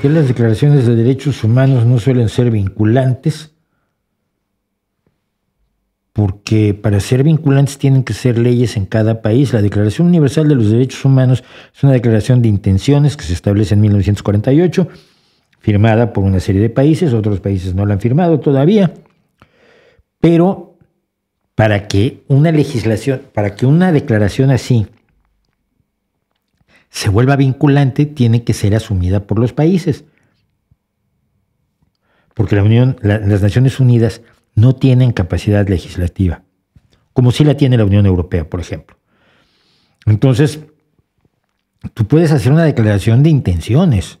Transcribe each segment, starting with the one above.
que las declaraciones de derechos humanos no suelen ser vinculantes, porque para ser vinculantes tienen que ser leyes en cada país. La Declaración Universal de los Derechos Humanos es una declaración de intenciones que se establece en 1948, firmada por una serie de países, otros países no la han firmado todavía, pero para que una legislación, para que una declaración así se vuelva vinculante, tiene que ser asumida por los países. Porque la Unión, las Naciones Unidas no tienen capacidad legislativa, como sí la tiene la Unión Europea, por ejemplo. Entonces, tú puedes hacer una declaración de intenciones,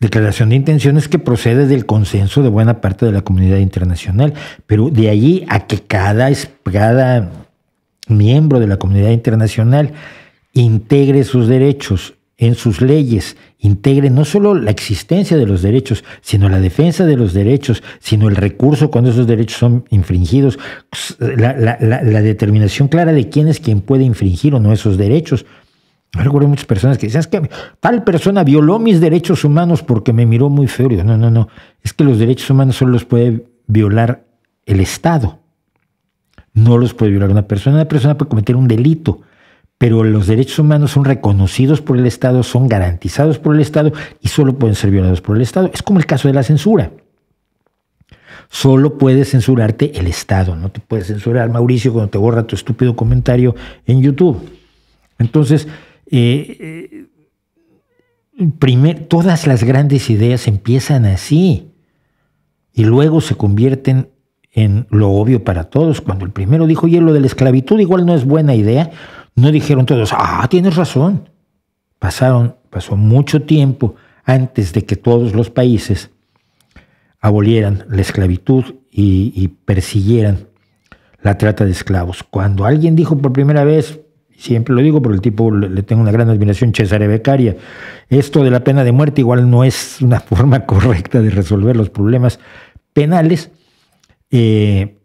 declaración de intenciones que procede del consenso de buena parte de la comunidad internacional, pero de allí a que cada, cada miembro de la comunidad internacional integre sus derechos en sus leyes, integre no solo la existencia de los derechos, sino la defensa de los derechos, sino el recurso cuando esos derechos son infringidos, la, determinación clara de quién es quien puede infringir o no esos derechos. recuerdo muchas personas que decían, es que tal persona violó mis derechos humanos porque me miró muy feo. no, no, no, es que los derechos humanos solo los puede violar el Estado, no los puede violar una persona. Una persona puede cometer un delito pero los derechos humanos son reconocidos por el Estado, son garantizados por el Estado y solo pueden ser violados por el Estado. Es como el caso de la censura. Solo puede censurarte el Estado, no te puede censurar Mauricio cuando te borra tu estúpido comentario en YouTube. Entonces, eh, eh, primer, todas las grandes ideas empiezan así y luego se convierten en lo obvio para todos. Cuando el primero dijo, y lo de la esclavitud igual no es buena idea, no dijeron todos, ah, tienes razón. Pasaron, pasó mucho tiempo antes de que todos los países abolieran la esclavitud y, persiguieran la trata de esclavos. Cuando alguien dijo por primera vez, siempre lo digo porque el tipo le, tengo una gran admiración, Cesare Beccaria, esto de la pena de muerte igual no es una forma correcta de resolver los problemas penales, eh,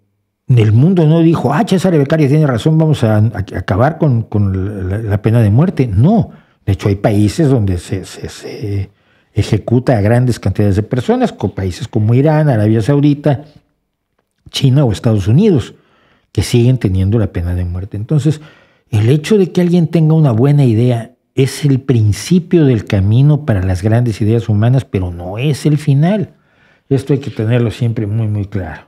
el mundo no dijo, ah, César Becaria tiene razón, vamos a, acabar con, la, pena de muerte. No, de hecho hay países donde se, ejecuta a grandes cantidades de personas, países como Irán, Arabia Saudita, China o Estados Unidos, que siguen teniendo la pena de muerte. Entonces, el hecho de que alguien tenga una buena idea es el principio del camino para las grandes ideas humanas, pero no es el final. Esto hay que tenerlo siempre muy, muy claro.